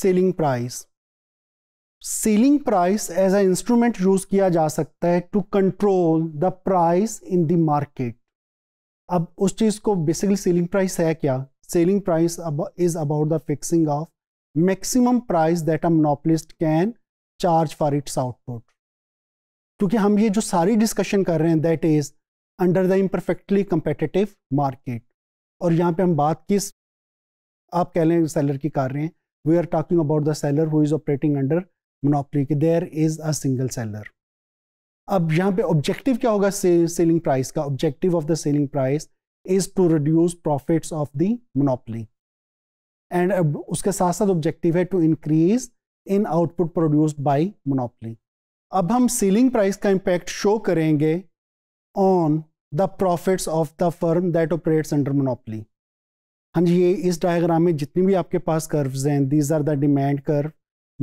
Selling price selling price as a instrument use किया जा सकता है to control the price in the market अब उस चीज को बेसिकली सेलिंग प्राइस है क्या selling price is about the fixing of maximum price that a monopolist can charge for its output क्योंकि हम ये जो सारी डिस्कशन कर रहे हैं that is under the imperfectly competitive market और यहाँ पे हम बात किस आप कह लें सेलर की कर रहे हैं we are talking about the seller who is operating under monopoly कि there is a single seller अब यहां पे ऑब्जेक्टिव क्या होगा सेलिंग प्राइस का objective of the selling price is to reduce profits of the monopoly and उसके साथ साथ ऑब्जेक्टिव है to increase in output produce by monopoly अब हम सेलिंग प्राइस का इम्पैक्ट शो करेंगे on the profits of the firm that operates under monopoly हाँ जी ये इस डायग्राम में जितनी भी आपके पास कर्व्स हैं these are the demand curve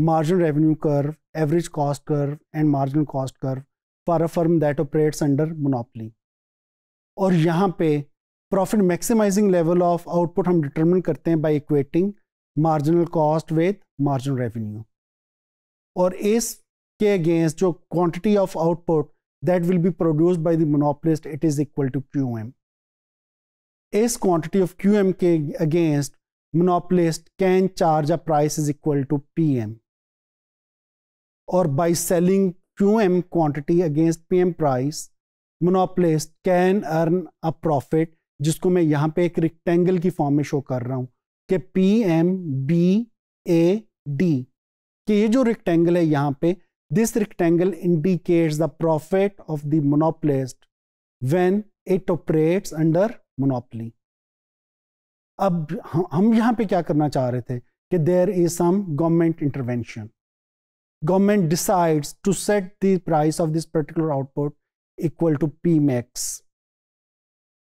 margin revenue curve average cost curve and margin cost curve for a firm that operates under monopoly और यहाँ पे profit maximizing level of output हम डिटरमिन करते हैं by equating marginal cost with margin revenue और इस के against जो quantity of output that will be produced by the monopolist it is equal to Q M इस क्वांटिटी ऑफ क्यू एम के against monopolist can charge a price is equal to P M और by selling Q M quantity against P M price monopolist can earn a profit जिसको मैं यहां पे एक rectangle की form में show कर रहा हूं कि P M B A D कि ये जो रिक्टेंगल है यहां पे this rectangle indicates the profit of the monopolist when it operates under monopoly अब हम यहां पे क्या करना चाह रहे थे कि there is some government intervention government decides to set the price of this particular output equal to P max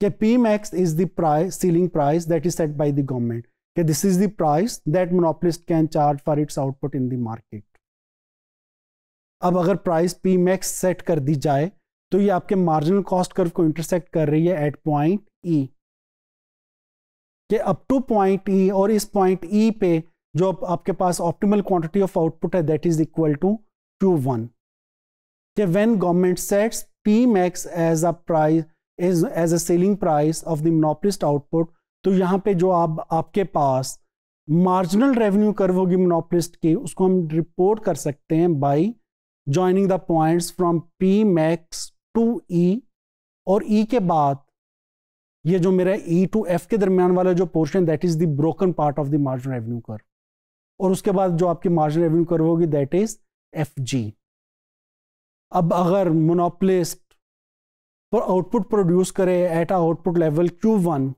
के P max is the price ceiling price that is set by the government के this is the price that monopolist can charge for its output in the market अब अगर price P max set कर दी जाए तो ये आपके marginal cost curve को intersect कर रही है at point E e. Up to point E और इस पॉइंट ई e पे जो आपके पास ऑप्टिमल क्वांटिटी ऑफ आउटपुट है that is equal to Q one के when government sets P max as a price as as a selling price of the monopolist output तो यहाँ पे जो आप आपके पास मार्जिनल रेवेन्यू कर्व होगी मोनोपलिस्ट की उसको हम रिपोर्ट कर सकते हैं by joining the points from P max to E और ई e के बाद ये जो मेरा ई टू एफ के दरमियान वाला जो portion that is the broken part of the margin revenue curve और उसके बाद जो आपकी मार्जिन रेवेन्यू कर होगी दैट इज एफ जी अब अगर मोनोप्लिस्ट पर आउटपुट प्रोड्यूस करे at output level Q one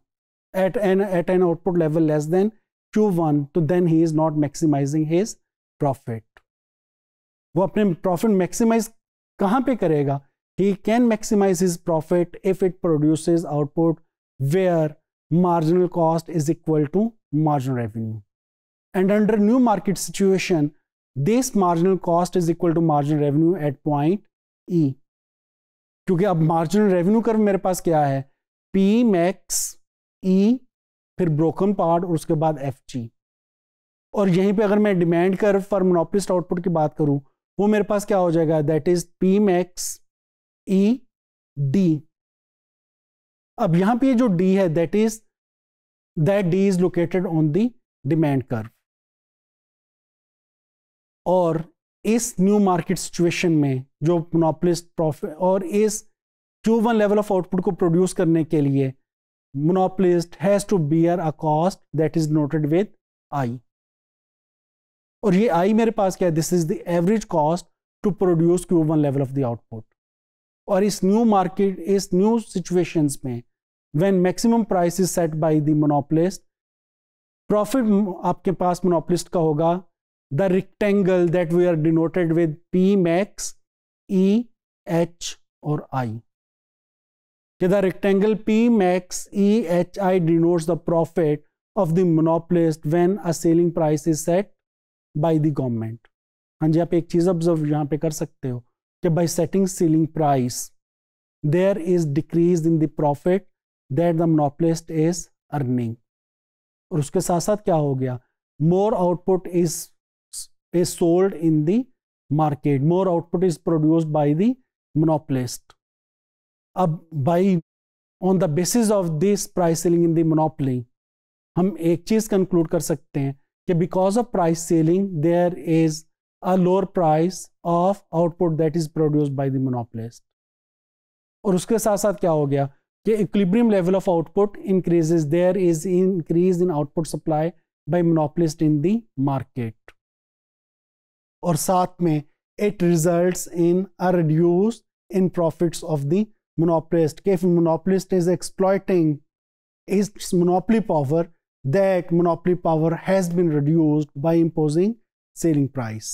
at N at N output level less than Q one तो then he is not maximizing his profit वो अपने profit maximize कहाँ पे करेगा he can maximize his profit if it produces output where marginal cost is equal to marginal revenue. And under new market situation, this marginal cost is equal to marginal revenue at point E. क्योंकि अब marginal revenue curve मेरे पास क्या है P max ई फिर broken part और उसके बाद एफ जी और यहीं पे अगर मैं demand curve for monopolist output की बात करूं वो मेरे पास क्या हो जाएगा that is P max E D अब यहां पे जो डी है that is that D is located on the demand curve और इस न्यू मार्केट सिचुएशन में जो मोनोपलिस्ट प्रॉफिट और इस Q one level of output को प्रोड्यूस करने के लिए monopolist has to bear a cost that is noted with I और ये आई मेरे पास क्या है this is the average cost to produce Q one level of the output और इस न्यू मार्केट इस न्यू सिचुएशंस में when maximum price is set by the monopolist profit आपके पास मोनोपोलिस्ट का होगा the rectangle that we are denoted with P max E H और I कि the rectangle P max E H I denotes the profit of the monopolist when a selling price is set by the government हाँ जी आप एक चीज observe यहाँ पे कर सकते हो कि by setting ceiling price there is decrease in the profit that the monopolist is earning और उसके साथ साथ क्या हो गया more output is is sold in the market more output is produced by the monopolist अब by on the basis of this price selling in the monopoly हम एक चीज कंक्लूड कर सकते हैं कि because of price selling there is a lower price of output that is produced by the monopolist. और उसके साथ साथ क्या हो गया कि equilibrium level of output increases there is increase in output supply by monopolist in the market और साथ में it results in a reduce in profits of the monopolist if monopolist is exploiting its monopoly power that monopoly power has been reduced by imposing selling price